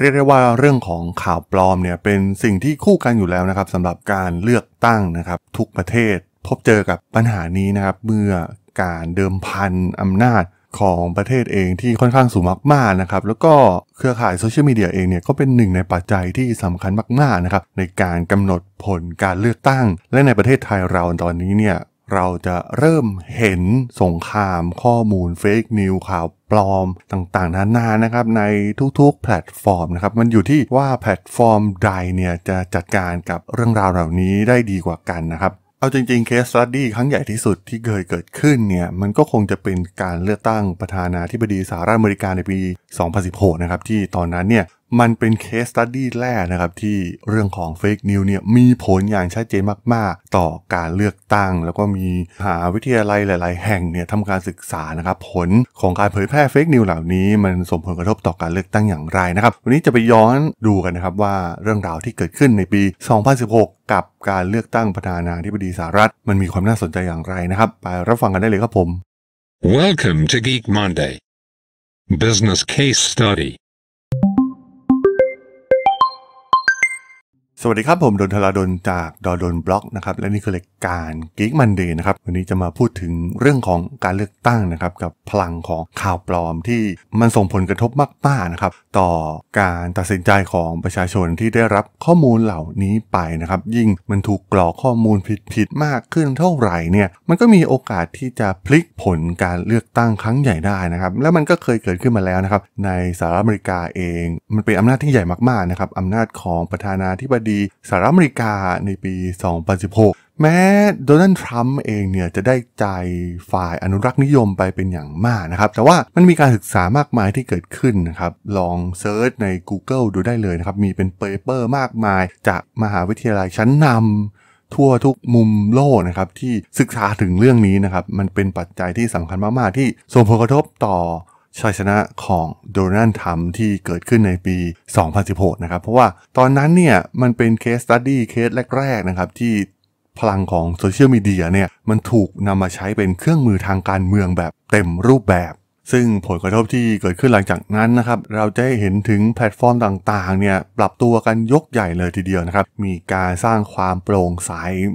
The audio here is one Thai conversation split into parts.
เรียกได้ว่าเรื่องของข่าวปลอมเนี่ยเป็นสิ่งที่คู่กันอยู่แล้วนะครับสำหรับการเลือกตั้งนะครับทุกประเทศ พบเจอกับปัญหานี้นะครับเมื่อการเดิมพันอำนาจของประเทศเองที่ค่อนข้างสูงมากๆนะครับแล้วก็เครือข่ายโซเชียลมีเดียเองเนี่ยก็เป็นหนึ่งในปัจจัยที่สำคัญมากๆนะครับในการกำหนดผลการเลือกตั้ง และในประเทศไทยเราตอนนี้เนี่ยเราจะเริ่มเห็นสงครามข้อมูลเฟกนิวข่าวปลอมต่างๆ นานานะครับในทุกๆ แพลตฟอร์มนะครับมันอยู่ที่ว่าแพลตฟอร์มใดเนี่ยจะจัดการกับเรื่องราวเหล่านี้ได้ดีกว่ากันนะครับเอาจริงๆ เคสสตดี้ครั้งใหญ่ที่สุดที่เคยเกิดขึ้นเนี่ยมันก็คงจะเป็นการเลือกตั้งประธานาธิบดีสหรัฐอเมริกาในปี 2016 นะครับที่ตอนนั้นเนี่ยมันเป็นเคสตัดดี้แรกนะครับที่เรื่องของเฟกนิวเนี่ยมีผลอย่างชัดเจนมาก ๆ ต่อการเลือกตั้ง แล้วก็มีหาวิทยาลัยหลาย ๆ แห่งเนี่ยทำการศึกษานะครับผลของการเผยแพร่เฟกนิวเหล่านี้ มันส่งผลกระทบต่อการเลือกตั้งอย่างไรนะครับวันนี้จะไปย้อนดูกันนะครับว่าเรื่องราวที่เกิดขึ้นในปี 2016 กับการเลือกตั้งประธานาธิบดีสหรัฐ มันมีความน่าสนใจอย่างไรนะครับไปรับฟังกันได้เลยครับผม Welcome to Geek Monday Business Case Study สวัสดีครับ ผมดนทลาดนจากดอดนบล็อกนะครับและนี่คือรายการกิกมันเดย์นะครับ วันนี้จะมาพูดถึงเรื่องของการเลือกตั้งนะครับกับพลังของข่าวปลอมที่มันส่งผลกระทบมากๆนะครับต่อการตัดสินใจของประชาชนที่ได้รับข้อมูลเหล่านี้ไปนะครับยิ่งมันถูกกรอกข้อมูลผิดๆมากขึ้นเท่าไหร่เนี่ยมันก็มีโอกาสที่จะพลิกผลการเลือกตั้งครั้งใหญ่ได้นะครับและมันก็เคยเกิดขึ้นมาแล้วนะครับในสหรัฐอเมริกาเองมันเป็นอำนาจที่ใหญ่มากๆนะครับอำนาจของประธานาธิบดีีสหรัฐอเมริกาในปี 2016 แม้โดนัลด์ทรัมป์เองเนี่ยจะได้ใจฝ่ายอนุรักษ์นิยมไปเป็นอย่างมากนะครับ แต่ว่ามันมีการศึกษามากมายที่เกิดขึ้นนะครับ ลองเซิร์ชใน Google ดูได้เลยนะครับ มีเป็นเปเปอร์มากมายจากมหาวิทยาลัยชั้นนำทั่วทุกมุมโลกนะครับ ที่ศึกษาถึงเรื่องนี้นะครับ มันเป็นปัจจัยที่สำคัญมากๆที่ส่งผลกระทบต่อชัยชนะของโดนัลด์ทรัมป์ที่เกิดขึ้นในปี 2016 นะครับ เพราะว่าตอนนั้นเนี่ยมันเป็นเคสตัดดี้เคสแรกๆนะครับที่พลังของโซเชียลมีเดียเนี่ยมันถูกนำมาใช้เป็นเครื่องมือทางการเมืองแบบเต็มรูปแบบ ซึ่งผลกระทบที่เกิดขึ้นหลังจากนั้นนะครับเราจะเห็นถึงแพลตฟอร์มต่างๆเนี่ยปรับตัวกันยกใหญ่เลยทีเดียวนะครับมีการสร้างความโปร่งใส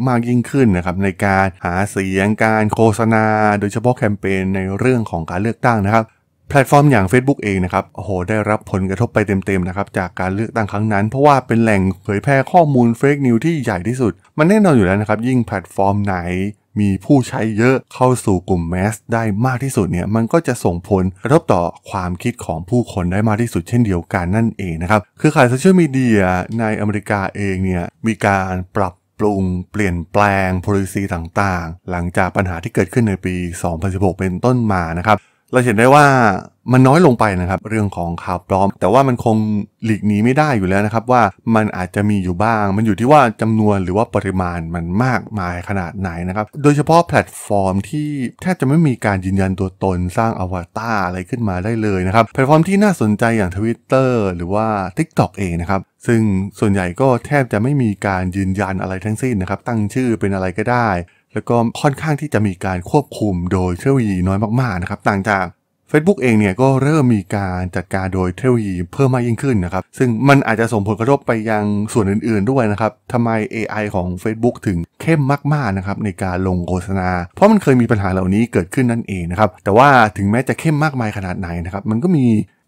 มากยิ่งขึ้นนะครับในการหาเสียงการโฆษณา โดยเฉพาะแคมเปญในเรื่องของการเลือกตั้งนะครับแพลตฟอร์มอย่าง Facebook เองนะครับโอ้โหได้รับผลกระทบไปเต็มๆนะครับจากการเลือกตั้งครั้งนั้น เพราะว่าเป็นแหล่งเผยแพร่ข้อมูลเฟกนิวที่ใหญ่ที่สุด มันแน่นอนอยู่แล้วนะครับ ยิ่งแพลตฟอร์มไหน มีผู้ใช้เยอะเข้าสู่กลุ่มแมสได้มากที่สุดเนี่ยมันก็จะส่งผลกระทบต่อความคิดของผู้คนได้มากที่สุดเช่นเดียวกันนั่นเองนะครับคือข่ายโซเชียลมีเดียในอเมริกาเองเนี่ยมีการปรับปรุงเปลี่ยนแปลงโพลิซีต่างๆหลังจากปัญหาที่เกิดขึ้นในปี 2016 เป็นต้นมานะครับเราเห็นได้ว่ามันน้อยลงไปนะครับเรื่องของข่าวปลอม แต่ว่ามันคงหลีกหนีไม่ได้อยู่แล้วนะครับ ว่ามันอาจจะมีอยู่บ้าง มันอยู่ที่ว่าจำนวนหรือว่าปริมาณมันมากมายขนาดไหนนะครับโดยเฉพาะแพลตฟอร์มที่แทบจะไม่มีการยืนยันตัวตนสร้างอวตารอะไรขึ้นมาได้เลยนะครับ แพลตฟอร์มที่น่าสนใจอย่างทวิตเตอร์หรือว่า TikTok เองนะครับซึ่งส่วนใหญ่ก็แทบจะไม่มีการยืนยันอะไรทั้งสิ้นนะครับตั้งชื่อเป็นอะไรก็ได้แล้วก็ค่อนข้างที่จะมีการควบคุมโดยเทคโนโลยีน้อยมากๆนะครับต่างจาก Facebook เองเนี่ยก็เริ่มมีการจัดการโดยเทคโนโลยีเพิ่มมากยิ่งขึ้นนะครับซึ่งมันอาจจะส่งผลกระทบไปยังส่วนอื่นๆด้วยนะครับทำไม AI ของ Facebook ถึงเข้มมากๆนะครับในการลงโฆษณา เพราะมันเคยมีปัญหาเหล่านี้เกิดขึ้นนั่นเองนะครับแต่ว่าถึงแม้จะเข้มมากมายขนาดไหนนะครับมันก็มี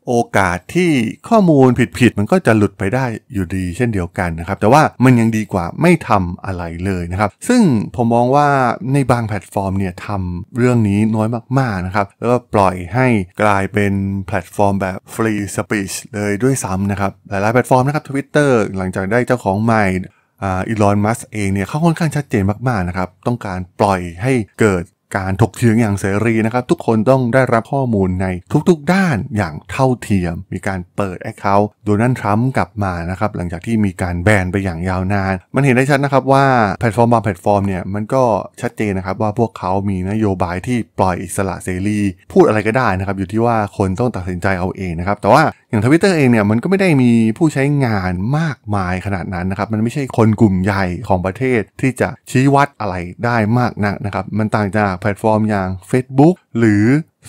โอกาสที่ข้อมูลผิด ๆ มันก็จะหลุดไปได้อยู่ดีเช่นเดียวกันนะครับ แต่ว่ามันยังดีกว่าไม่ทำอะไรเลยนะครับ ซึ่งผมมองว่าในบางแพลตฟอร์มเนี่ยทำเรื่องนี้น้อยมาก ๆ นะครับ แล้วก็ปล่อยให้กลายเป็นแพลตฟอร์มแบบฟรีสปีชเลยด้วยซ้ำนะครับ หลายๆแพลตฟอร์มนะครับิตเตอร์หลังจากได้เจ้าของใหม่อีลอนมัสเองเนี่ย เขาค่อนข้างชัดเจนมากๆนะครับต้องการปล่อยให้เกิดการถกเถียงอย่างเสรีนะครับ ทุกคนต้องได้รับข้อมูลในทุกๆด้านอย่างเท่าเทียม มีการเปิดแอคเคาท์โดนัลด์ทรัมป์กลับมานะครับ หลังจากที่มีการแบนไปอย่างยาวนาน มันเห็นได้ชัดนะครับว่าแพลตฟอร์ม บางแพลตฟอร์มเนี่ยมันก็ชัดเจนนะครับว่าพวกเขามีนโยบายที่ปล่อยอิสระเสรีพูดอะไรก็ได้นะครับอยู่ที่ว่าคนต้องตัดสินใจเอาเองนะครับแต่ว่าอย่างทวิตเตอร์เองเนี่ยมันก็ไม่ได้มีผู้ใช้งานมากมายขนาดนั้นนะครับ มันไม่ใช่คนกลุ่มใหญ่ของประเทศที่จะชี้วัดอะไรได้มากนักนะครับ มันต่างจากแพลตฟอร์มอย่าง Facebook หรือ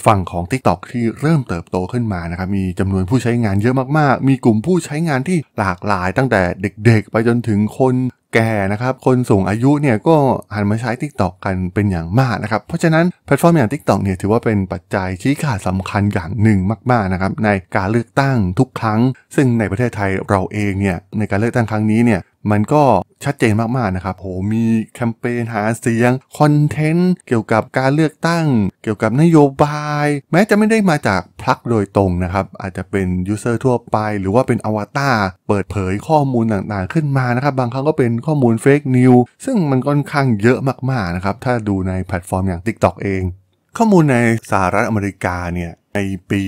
ฝั่งของ TikTok ที่เริ่มเติบโตขึ้นมานะครับมีจำนวนผู้ใช้งานเยอะมากๆ มีกลุ่มผู้ใช้งานที่หลากหลายตั้งแต่เด็กๆ ไปจนถึงคนแก่นะครับ คนสูงอายุเนี่ยก็หันมาใช้ TikTok กันเป็นอย่างมากนะครับ เพราะฉะนั้น แพลตฟอร์มอย่าง TikTok เนี่ยถือว่าเป็นปัจจัยชี้ขาดสำคัญอย่างหนึ่งมากๆนะครับในการเลือกตั้งทุกครั้ง ซึ่งในประเทศไทยเราเองเนี่ยในการเลือกตั้งครั้งนี้เนี่ยมันก็ชัดเจนมากๆนะครับ โห มีแคมเปญหาเสียง คอนเทนต์เกี่ยวกับการเลือกตั้ง เกี่ยวกับนโยบาย แม้จะไม่ได้มาจากพลักโดยตรงนะครับ อาจจะเป็นยูเซอร์ทั่วไป หรือว่าเป็นอวตารเปิดเผยข้อมูลต่างๆขึ้นมานะครับ บางครั้งก็เป็นข้อมูลเฟกนิวซึ่งมันค่อนข้างเยอะมากๆนะครับ ถ้าดูในแพลตฟอร์มอย่าง TikTok เองข้อมูลในสหรัฐอเมริกาเนี่ยในปี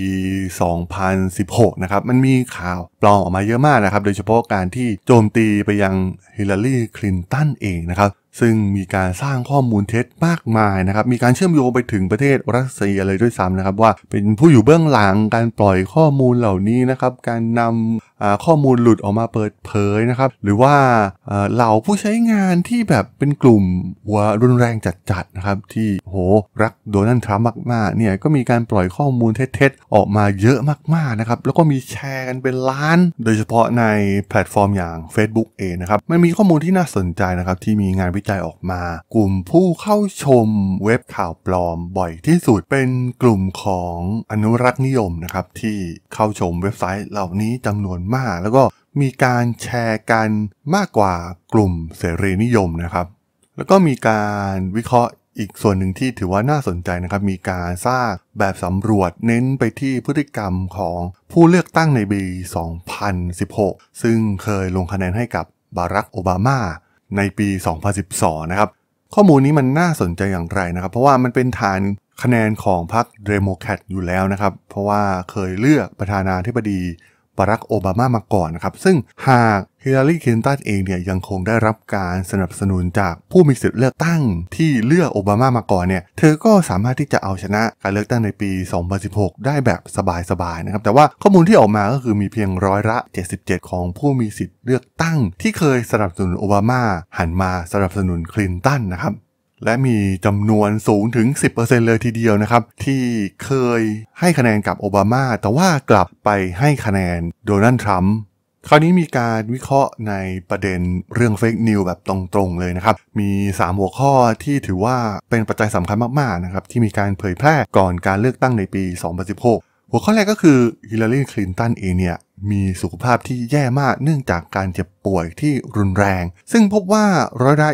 2016 นะครับ มันมีข่าวปลอมออกมาเยอะมากนะครับ โดยเฉพาะการที่โจมตีไปยังฮิลลารีคลินตันเองนะครับซึ่งมีการสร้างข้อมูลเท็จมากมายนะครับ มีการเชื่อมโยงไปถึงประเทศรัสเซียเลยด้วยซ้ำนะครับว่าเป็นผู้อยู่เบื้องหลังการปล่อยข้อมูลเหล่านี้นะครับ การนำข้อมูลหลุดออกมาเปิดเผยนะครับ หรือว่าเหล่าผู้ใช้งานที่แบบเป็นกลุ่มหัวรุนแรงจัดๆนะครับที่โหรักโดนัลด์ทรัมป์มากๆเนี่ยก็มีการปล่อยข้อมูลเท็จๆออกมาเยอะมากๆนะครับ แล้วก็มีแชร์กันเป็นล้าน โดยเฉพาะในแพลตฟอร์มอย่าง Facebook เองนะครับ มันมีข้อมูลที่น่าสนใจนะครับที่มีงานวิวิจัยออกมา กลุ่มผู้เข้าชมเว็บข่าวปลอมบ่อยที่สุดเป็นกลุ่มของอนุรักษ์นิยมนะครับที่เข้าชมเว็บไซต์เหล่านี้จำนวนมาก แล้วก็มีการแชร์กันมากกว่ากลุ่มเสรีนิยมนะครับ แล้วก็มีการวิเคราะห์อีกส่วนหนึ่งที่ถือว่าน่าสนใจนะครับ มีการสร้างแบบสำรวจเน้นไปที่พฤติกรรมของผู้เลือกตั้งในปี 2016 ซึ่งเคยลงคะแนนให้กับบารักโอบามาในปี 2012 นะครับ ข้อมูลนี้มันน่าสนใจอย่างไรนะครับ เพราะว่ามันเป็นฐานคะแนนของพรรคเดโมแครตอยู่แล้วนะครับ เพราะว่าเคยเลือกประธานาธิบดีบารักโอบามามาก่อนนะครับ ซึ่งหากฮิลลารีคลินตันเองเนี่ยยังคงได้รับการสนับสนุนจากผู้มีสิทธิ์เลือกตั้งที่เลือกโอบามามาก่อนเนี่ยเธอก็สามารถที่จะเอาชนะการเลือกตั้งในปี 2016 ได้แบบสบายๆนะครับ แต่ว่าข้อมูลที่ออกมาก็คือมีเพียงร้อยละ 77 ของผู้มีสิทธิ์เลือกตั้งที่เคยสนับสนุนโอบามาหันมาสนับสนุนคลินตันนะครับและมีจำนวนสูงถึง 10%เลยทีเดียวนะครับที่เคยให้คะแนนกับโอบามาแต่ว่ากลับไปให้คะแนนโดนัลด์ทรัมป์คราวนี้มีการวิเคราะห์ในประเด็นเรื่องเฟกนิวแบบตรงๆเลยนะครับ มี 3 หัวข้อที่ถือว่าเป็นปัจจัยสำคัญมากๆนะครับที่มีการเผยแพร่ก่อนการเลือกตั้งในปี 2016 หัวข้อแรกก็คือฮิลลารีคลินตันเองเนี่ย มีสุขภาพที่แย่มากเนื่องจากการเจ็บป่วยที่รุนแรง ซึ่งพบว่าร้อยละ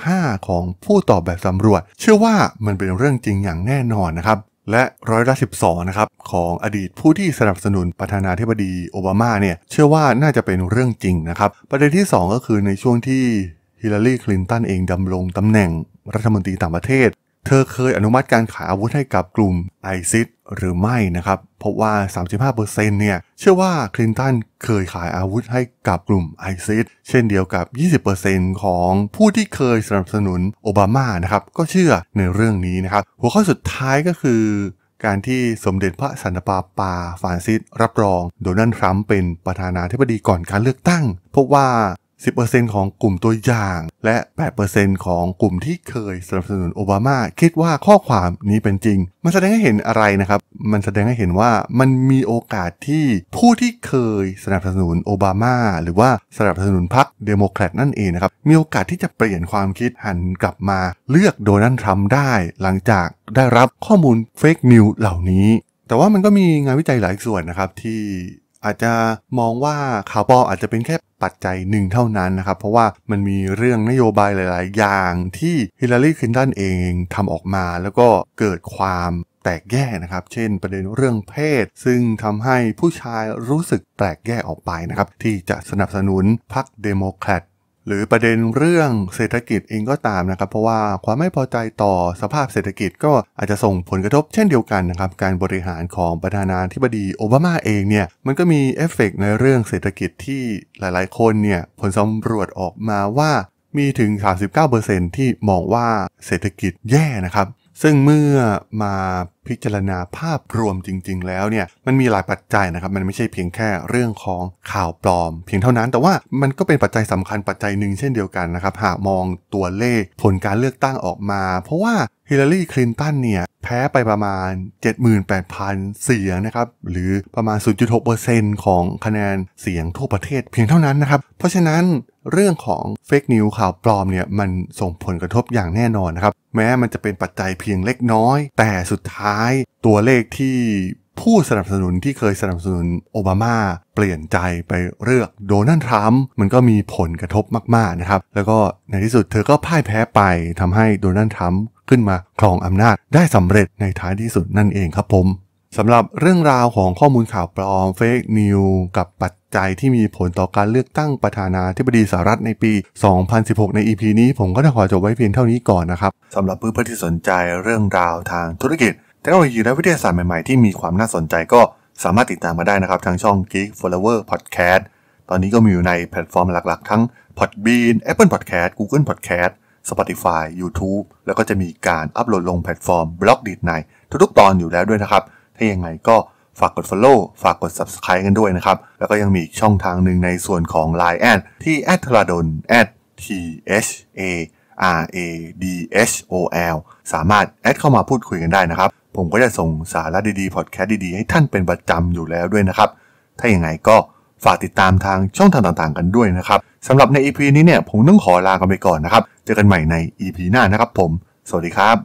25 ของผู้ตอบแบบสำรวจ เชื่อว่ามันเป็นเรื่องจริงอย่างแน่นอนนะครับและร้อยละ12นะครับของอดีตผู้ที่สนับสนุนประธานาธิบดีโอบามาเนี่ยเชื่อว่าน่าจะเป็นเรื่องจริงนะครับประเด็นที่ 2 ก็คือในช่วงที่ฮิลลารีคลินตันเองดำรงตำแหน่งรัฐมนตรีต่างประเทศเธอเคยอนุมัติการขายอาวุธให้กับกลุ่มไอซิสหรือไม่นะครับ เพราะว่า 35%เนี่ย เชื่อว่าคลินตันเคยขายอาวุธให้กับกลุ่มไอซิสเช่นเดียวกับ 20%ของผู้ที่เคยสนับสนุนโอบามานะครับ ก็เชื่อในเรื่องนี้นะครับ หัวข้อสุดท้ายก็คือการที่สมเด็จพระสันตะปาปาฟานซิสรับรองโดนัลด์ทรัมป์เป็นประธานาธิบดีก่อนการเลือกตั้งพบว่า10%ของกลุ่มตัวอย่าง และ8%ของกลุ่มที่เคยสนับสนุนโอบามาคิดว่าข้อความนี้เป็นจริง มันแสดงให้เห็นอะไรนะครับ มันแสดงให้เห็นว่ามันมีโอกาสที่ผู้ที่เคยสนับสนุนโอบามาหรือว่าสนับสนุนพรรคเดโมแครตนั่นเองนะครับมีโอกาสที่จะเปลี่ยนความคิดหันกลับมาเลือกโดนัลด์ทรัมป์ได้ หลังจากได้รับข้อมูลเฟกนิวเหล่านี้ แต่ว่ามันก็มีงานวิจัยหลายส่วนนะครับที่อาจจะมองว่าข่าวปลอมอาจจะเป็นแค่ปัจจัยหนึ่งเท่านั้นนะครับ เพราะว่ามันมีเรื่องนโยบายหลาย ๆ อย่างที่ฮิลลารีคลินตันเองทำออกมาแล้วก็เกิดความแตกแยกนะครับ เช่นประเด็นเรื่องเพศ ซึ่งทำให้ผู้ชายรู้สึกแตกแยกออกไปนะครับ ที่จะสนับสนุนพรรคเดโมแครตหรือประเด็นเรื่องเศรษฐกิจเองก็ตามนะครับ เพราะว่าความไม่พอใจต่อสภาพเศรษฐกิจก็อาจจะส่งผลกระทบเช่นเดียวกันนะครับ การบริหารของประธานาธิบดีโอบามาเองเนี่ยมันก็มีเอฟเฟกในเรื่องเศรษฐกิจที่หลาย ๆ คนเนี่ย ผลสำรวจออกมาว่ามีถึง 39%ที่มองว่าเศรษฐกิจแย่นะครับซึ่งเมื่อมาพิจารณาภาพรวมจริง ๆแล้วเนี่ยมันมีหลายปัจจัยนะครับ มันไม่ใช่เพียงแค่เรื่องของข่าวปลอม เพียงเท่านั้นแต่ว่ามันก็เป็นปัจจัยสำคัญปัจจัยหนึ่งเช่นเดียวกันนะครับ หากมองตัวเลขผลการเลือกตั้งออกมา เพราะว่าฮิลลารีคลินตันเนี่ย แพ้ไปประมาณ 78,000 เสียงนะครับ หรือประมาณ 0.6%ของคะแนนเสียงทั่วประเทศ เพียงเท่านั้นนะครับ เพราะฉะนั้นเรื่องของเฟกนิวข่าวปลอมเนี่ย มันส่งผลกระทบอย่างแน่นอนนะครับ แม้มันจะเป็นปัจจัยเพียงเล็กน้อย แต่สุดท้ายตัวเลขที่ผู้สนับสนุนที่เคยสนับสนุน โอบามาเปลี่ยนใจไปเลือกโดนัลด์ทรัมป์มันก็มีผลกระทบมากๆนะครับแล้วก็ในที่สุดเธอก็พ่ายแพ้ไปทำให้โดนัลด์ทรัมป์ขึ้นมาครองอำนาจได้สำเร็จในท้ายที่สุดนั่นเองครับผมสำหรับเรื่องราวของข้อมูลข่าวปลอมเฟกนิวกับปัจจัยที่มีผลต่อการเลือกตั้งประธานาธิบดีสหรัฐในปี 2016 ใน EP นี้ผมก็จะขอจบไว้เพียงเท่านี้ก่อนนะครับสำหรับเพื่อนๆที่สนใจเรื่องราวทางธุรกิจเทคโนโลยีและวิทยาศาสตร์ใหม่ๆที่มีความน่าสนใจก็สามารถติดตามมาได้นะครับทางช่อง Geek Flower Podcast ตอนนี้ก็มีอยู่ในแพลตฟอร์มหลักๆทั้ง Podbean Apple Podcast Google Podcast Spotify YouTube แล้วก็จะมีการอัปโหลดลงแพลตฟอร์มบล็อกดีดในทุกๆตอนอยู่แล้วด้วยนะครับ ถ้ายังไงก็ฝากกด Follow ฝากกด Subscribe กันด้วยนะครับ แล้วก็ยังมีช่องทางหนึ่งในส่วนของ Line แอดที่ a d t r a d o n t h a r a d h o l สามารถแอดเข้ามาพูดคุยกันได้นะครับ ผมก็จะส่งสาระดีๆพอดแคสต์ดีๆ ให้ท่านเป็นประจำอยู่แล้วด้วยนะครับ ถ้าอย่างไงก็ฝากติดตามทางช่องทางต่างๆกันด้วยนะครับสำหรับใน EP นี้เนี่ยผมต้องขอลากันไปก่อนนะครับ เจอกันใหม่ใน EP หน้านะครับผม สวัสดีครับ